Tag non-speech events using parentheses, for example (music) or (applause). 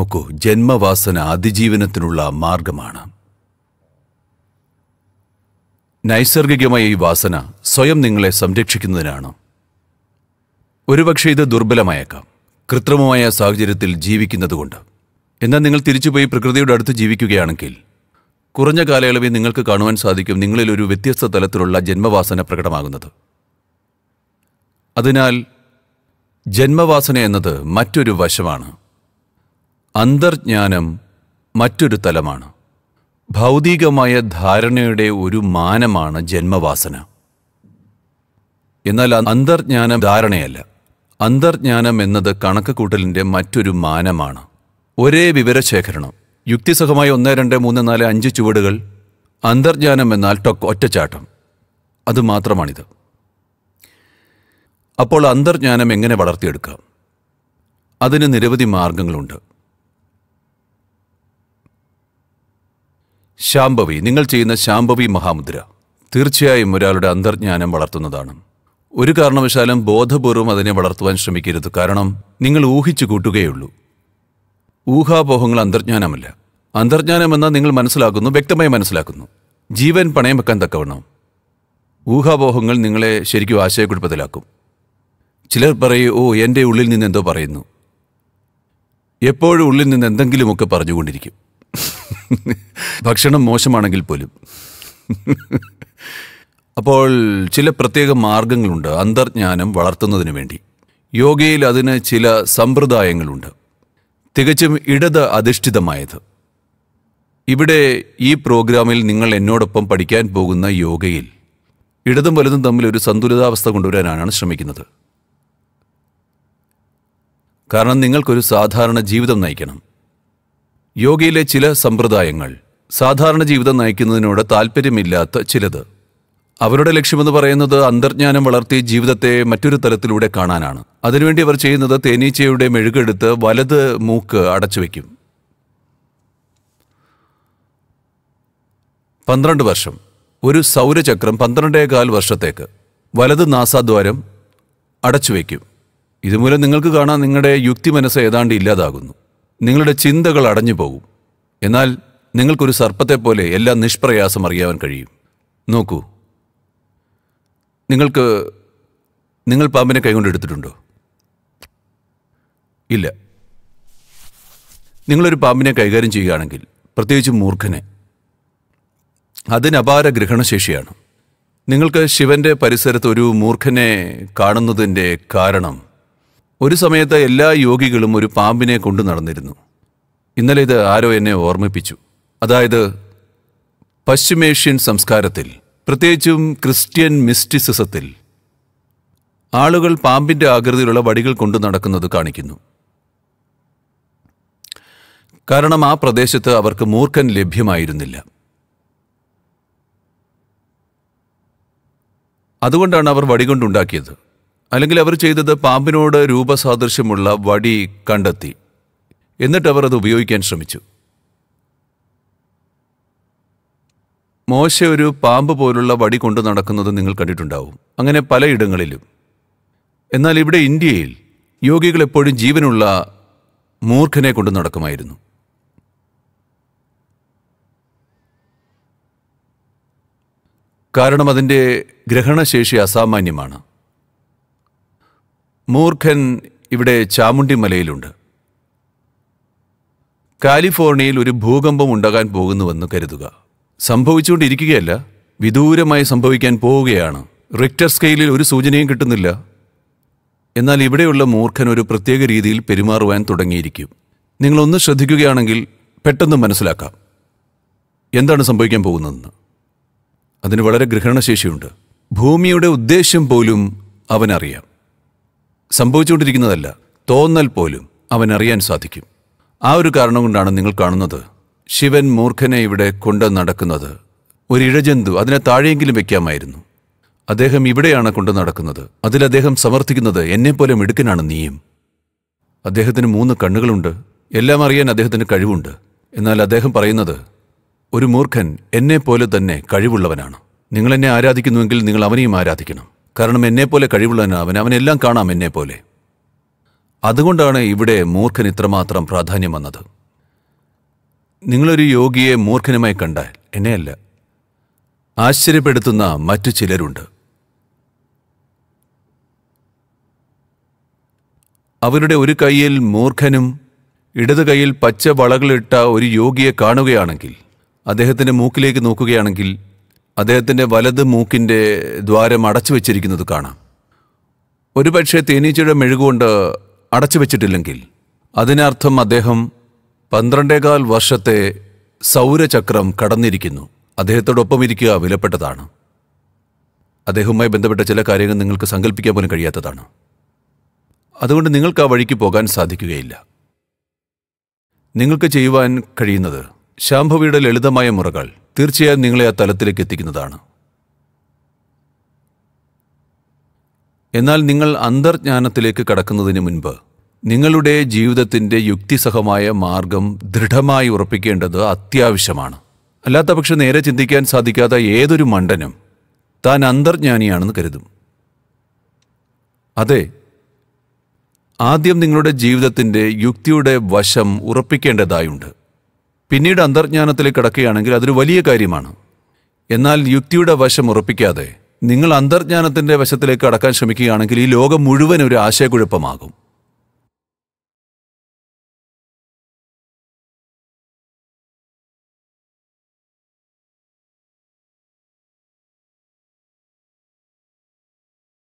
നോക്കൂ ജന്മവാസന അതിജീവനത്തിനുള്ള മാർഗമാണ് നൈസർഗികമായ ഈ വാസന സ്വയം നിങ്ങളെ സംരക്ഷിക്കുന്നതിനാണ് ഒരുപക്ഷെ ഇത് ദുർബലമായേക്കാം കൃത്രിമമായ സാഹചര്യത്തിൽ ജീവിക്കുന്നതുകൊണ്ട് എന്നാൽ നിങ്ങൾ തിരിച്ചുപോയി പ്രകൃതിയുടെ അടുത്ത് ജീവിക്കുകയാണെങ്കിൽ കുറഞ്ഞ കാലയളവിൽ നിങ്ങൾക്ക് കാണുവാൻ സാധിക്കും നിങ്ങളിൽ ഒരു വ്യത്യസ്ത തലത്തിലുള്ള ജന്മവാസന പ്രകടമാകുന്നത് അതിനാൽ ജന്മവാസന എന്നത് മറ്റൊരു വശമാണ് അന്തർജ്ഞാനം മറ്റൊരു തലമാണ് ഭൗതികമായ ധാരണയുടെ ഒരു മാനമാണ് ജന്മവാസന എന്നാൽ അന്തർജ്ഞാനം ധാരണയല്ല അന്തർജ്ഞാനം എന്നത് കൂട്ടലിൻ്റെ മറ്റൊരു മാനമാണ് ഒരേ വിവരശേഖരണം യുക്തിസഹമായ ഒന്ന് രണ്ട് മൂന്ന് നാല് അഞ്ച് ചുവടുകൾ അന്തർജ്ഞാനം എന്നാൽ ടൊക്ക് ഒറ്റച്ചാട്ടം അത് മാത്രമാണിത് അപ്പോൾ അന്തർജ്ഞാനം എങ്ങനെ വളർത്തിയെടുക്കാം അതിന് നിരവധി മാർഗങ്ങളുണ്ട് ശാംഭവി നിങ്ങൾ ചെയ്യുന്ന ശാംഭവി മഹാമുദ്ര തീർച്ചയായും ഒരാളുടെ അന്തർജ്ഞാനം വളർത്തുന്നതാണ് ഒരു കാരണവശാലും ബോധപൂർവം അതിനെ വളർത്തുവാൻ ശ്രമിക്കരുത് കാരണം നിങ്ങൾ ഊഹിച്ചു കൂട്ടുകയുള്ളൂ ഊഹാപോഹങ്ങൾ അന്തർജ്ഞാനമല്ല അന്തർജ്ഞാനമെന്ന് നിങ്ങൾ മനസ്സിലാക്കുന്നു വ്യക്തമായി മനസ്സിലാക്കുന്നു ജീവൻ പണയം വെക്കാൻ തക്കവണ്ണം ഊഹാപോഹങ്ങൾ നിങ്ങളെ ശരിക്കും ആശയക്കുഴപ്പത്തിലാക്കും ചിലർ പറയും ഓ എൻ്റെ ഉള്ളിൽ നിന്ന് എന്തോ പറയുന്നു എപ്പോഴും ഉള്ളിൽ നിന്ന് എന്തെങ്കിലുമൊക്കെ പറഞ്ഞുകൊണ്ടിരിക്കും (laughs) ഭക്ഷണം മോശമാണെങ്കിൽ പോലും അപ്പോൾ ചില പ്രത്യേക മാർഗങ്ങളുണ്ട് അന്തർജ്ഞാനം വളർത്തുന്നതിന് വേണ്ടി യോഗയിൽ അതിന് ചില സമ്പ്രദായങ്ങളുണ്ട് തികച്ചും ഇടത് അധിഷ്ഠിതമായത് ഇവിടെ ഈ പ്രോഗ്രാമിൽ നിങ്ങൾ എന്നോടൊപ്പം പഠിക്കാൻ പോകുന്ന യോഗയിൽ ഇടതും വലതും തമ്മിൽ ഒരു സന്തുലിതാവസ്ഥ കൊണ്ടുവരാനാണ് ശ്രമിക്കുന്നത് കാരണം നിങ്ങൾക്കൊരു സാധാരണ ജീവിതം നയിക്കണം യോഗയിലെ ചില സമ്പ്രദായങ്ങൾ സാധാരണ ജീവിതം നയിക്കുന്നതിനോട് താല്പര്യമില്ലാത്ത ചിലത് അവരുടെ ലക്ഷ്യമെന്ന് പറയുന്നത് അന്തർജ്ഞാനം വളർത്തി ജീവിതത്തെ മറ്റൊരു തലത്തിലൂടെ കാണാനാണ് അതിനുവേണ്ടി അവർ ചെയ്യുന്നത് തേനീച്ചയുടെ മെഴുകെടുത്ത് വലത് മൂക്ക് അടച്ചു വയ്ക്കും പന്ത്രണ്ട് വർഷം ഒരു സൗരചക്രം പന്ത്രണ്ടേകാൽ വർഷത്തേക്ക് വലത് നാസാദ്വാരം വയ്ക്കും ഇതുമൂലം നിങ്ങൾക്ക് കാണാൻ നിങ്ങളുടെ യുക്തി മനസ്സ് ഏതാണ്ട് ഇല്ലാതാകുന്നു നിങ്ങളുടെ ചിന്തകൾ അടഞ്ഞു പോകും എന്നാൽ നിങ്ങൾക്കൊരു സർപ്പത്തെപ്പോലെ എല്ലാ നിഷ്പ്രയാസം അറിയാൻ കഴിയും നോക്കൂ നിങ്ങൾക്ക് നിങ്ങൾ പാമ്പിനെ കൈകൊണ്ട് എടുത്തിട്ടുണ്ടോ ഇല്ല നിങ്ങളൊരു പാമ്പിനെ കൈകാര്യം ചെയ്യുകയാണെങ്കിൽ പ്രത്യേകിച്ച് മൂർഖനെ അതിനപാര ഗ്രഹണശേഷിയാണ് നിങ്ങൾക്ക് ശിവന്റെ പരിസരത്ത് ഒരു മൂർഖനെ കാണുന്നതിൻ്റെ കാരണം ഒരു സമയത്ത് എല്ലാ യോഗികളും ഒരു പാമ്പിനെ കൊണ്ടു നടന്നിരുന്നു ഇന്നലെ ഇത് ആരോ എന്നെ ഓർമ്മിപ്പിച്ചു അതായത് പശ്ചിമേഷ്യൻ സംസ്കാരത്തിൽ പ്രത്യേകിച്ചും ക്രിസ്ത്യൻ മിസ്റ്റിസിസത്തിൽ ആളുകൾ പാമ്പിൻ്റെ ആകൃതിയിലുള്ള വടികൾ കൊണ്ടു നടക്കുന്നത് കാണിക്കുന്നു കാരണം ആ പ്രദേശത്ത് അവർക്ക് മൂർഖൻ ലഭ്യമായിരുന്നില്ല അതുകൊണ്ടാണ് അവർ വടികൊണ്ടുണ്ടാക്കിയത് അല്ലെങ്കിൽ അവർ ചെയ്തത് പാമ്പിനോട് രൂപസാദൃശ്യമുള്ള വടി കണ്ടെത്തി എന്നിട്ട് അവർ അത് ഉപയോഗിക്കാൻ ശ്രമിച്ചു മോശ ഒരു പാമ്പ് പോലുള്ള വടി കൊണ്ട് നടക്കുന്നത് നിങ്ങൾ കണ്ടിട്ടുണ്ടാവും അങ്ങനെ പലയിടങ്ങളിലും എന്നാൽ ഇവിടെ ഇന്ത്യയിൽ യോഗികൾ എപ്പോഴും ജീവനുള്ള മൂർഖനെ കൊണ്ട് നടക്കുമായിരുന്നു കാരണം അതിൻ്റെ ഗ്രഹണശേഷി അസാമാന്യമാണ് മൂർഖൻ ഇവിടെ ചാമുണ്ടിമലയിലുണ്ട് കാലിഫോർണിയയിൽ ഒരു ഭൂകമ്പം ഉണ്ടാകാൻ പോകുന്നുവെന്ന് കരുതുക സംഭവിച്ചുകൊണ്ടിരിക്കുകയല്ല വിദൂരമായി സംഭവിക്കാൻ പോവുകയാണ് റിക്ടർ സ്കെയിലിൽ ഒരു സൂചനയും കിട്ടുന്നില്ല എന്നാൽ ഇവിടെയുള്ള മൂർഖൻ ഒരു പ്രത്യേക രീതിയിൽ പെരുമാറുവാൻ തുടങ്ങിയിരിക്കും നിങ്ങളൊന്ന് ശ്രദ്ധിക്കുകയാണെങ്കിൽ പെട്ടെന്ന് മനസ്സിലാക്കാം എന്താണ് സംഭവിക്കാൻ പോകുന്നതെന്ന് അതിന് വളരെ ഗ്രഹണശേഷിയുണ്ട് ഭൂമിയുടെ ഉദ്ദേശ്യം പോലും അവനറിയാം സംഭവിച്ചുകൊണ്ടിരിക്കുന്നതല്ല തോന്നൽ പോലും അവൻ അറിയാൻ സാധിക്കും ആ ഒരു കാരണം കൊണ്ടാണ് നിങ്ങൾ കാണുന്നത് ശിവൻ മൂർഖനെ ഇവിടെ കൊണ്ട് നടക്കുന്നത് ഒരു ഇഴജന്തു അതിനെ താഴെയെങ്കിലും വെക്കാമായിരുന്നു അദ്ദേഹം ഇവിടെയാണ് കൊണ്ട് നടക്കുന്നത് അതിൽ അദ്ദേഹം സമർത്ഥിക്കുന്നത് എന്നെപ്പോലെ മിടുക്കനാണ് നീയും അദ്ദേഹത്തിന് മൂന്ന് കണ്ണുകളുണ്ട് എല്ലാം അറിയാൻ അദ്ദേഹത്തിന് കഴിവുണ്ട് എന്നാൽ അദ്ദേഹം പറയുന്നത് ഒരു മൂർഖൻ എന്നെപ്പോലെ തന്നെ കഴിവുള്ളവനാണ് നിങ്ങളെന്നെ ആരാധിക്കുന്നുവെങ്കിൽ നിങ്ങൾ അവനെയും ആരാധിക്കണം കാരണം എന്നെപ്പോലെ കഴിവുള്ളവനാവൻ അവനെല്ലാം കാണാം പോലെ അതുകൊണ്ടാണ് ഇവിടെ മൂർഖൻ ഇത്രമാത്രം പ്രാധാന്യം വന്നത് നിങ്ങളൊരു യോഗിയെ മൂർഖനുമായി കണ്ടാൽ എന്നെയല്ല ആശ്ചര്യപ്പെടുത്തുന്ന മറ്റു ചിലരുണ്ട് അവരുടെ ഒരു കൈയിൽ മൂർഖനും ഇടത് കൈയിൽ പച്ച വളകളിട്ട ഒരു യോഗിയെ കാണുകയാണെങ്കിൽ അദ്ദേഹത്തിൻ്റെ മൂക്കിലേക്ക് നോക്കുകയാണെങ്കിൽ അദ്ദേഹത്തിൻ്റെ വലത് മൂക്കിൻ്റെ ദ്വാരം അടച്ചു വെച്ചിരിക്കുന്നത് കാണാം ഒരുപക്ഷെ തേനീച്ചയുടെ മെഴുകുകൊണ്ട് അടച്ചു വെച്ചിട്ടില്ലെങ്കിൽ അതിനർത്ഥം അദ്ദേഹം പന്ത്രണ്ടേകാൽ വർഷത്തെ സൗരചക്രം കടന്നിരിക്കുന്നു അദ്ദേഹത്തോടൊപ്പം ഇരിക്കുക വിലപ്പെട്ടതാണ് അദ്ദേഹവുമായി ബന്ധപ്പെട്ട ചില കാര്യങ്ങൾ നിങ്ങൾക്ക് സങ്കല്പിക്കാൻ പോലും കഴിയാത്തതാണ് അതുകൊണ്ട് നിങ്ങൾക്ക് ആ വഴിക്ക് പോകാൻ സാധിക്കുകയില്ല നിങ്ങൾക്ക് ചെയ്യുവാൻ കഴിയുന്നത് ശാംഭവിയുടെ ലളിതമായ മുറകൾ തീർച്ചയായും നിങ്ങളെ ആ തലത്തിലേക്ക് എത്തിക്കുന്നതാണ് എന്നാൽ നിങ്ങൾ അന്തർജ്ഞാനത്തിലേക്ക് കടക്കുന്നതിന് മുൻപ് നിങ്ങളുടെ ജീവിതത്തിൻ്റെ യുക്തിസഹമായ മാർഗം ദൃഢമായി ഉറപ്പിക്കേണ്ടത് അത്യാവശ്യമാണ് അല്ലാത്തപക്ഷം നേരെ ചിന്തിക്കാൻ സാധിക്കാത്ത ഏതൊരു മണ്ഡനം താൻ അന്തർജ്ഞാനിയാണെന്ന് കരുതും അതെ ആദ്യം നിങ്ങളുടെ ജീവിതത്തിൻ്റെ യുക്തിയുടെ വശം ഉറപ്പിക്കേണ്ടതായുണ്ട് പിന്നീട് അന്തർജ്ഞാനത്തിലേക്ക് കിടക്കുകയാണെങ്കിൽ അതൊരു വലിയ കാര്യമാണ് എന്നാൽ യുക്തിയുടെ വശം ഉറപ്പിക്കാതെ നിങ്ങൾ അന്തർജ്ഞാനത്തിൻ്റെ വശത്തിലേക്ക് കടക്കാൻ ശ്രമിക്കുകയാണെങ്കിൽ ഈ ലോകം മുഴുവൻ ഒരു ആശയക്കുഴപ്പമാകും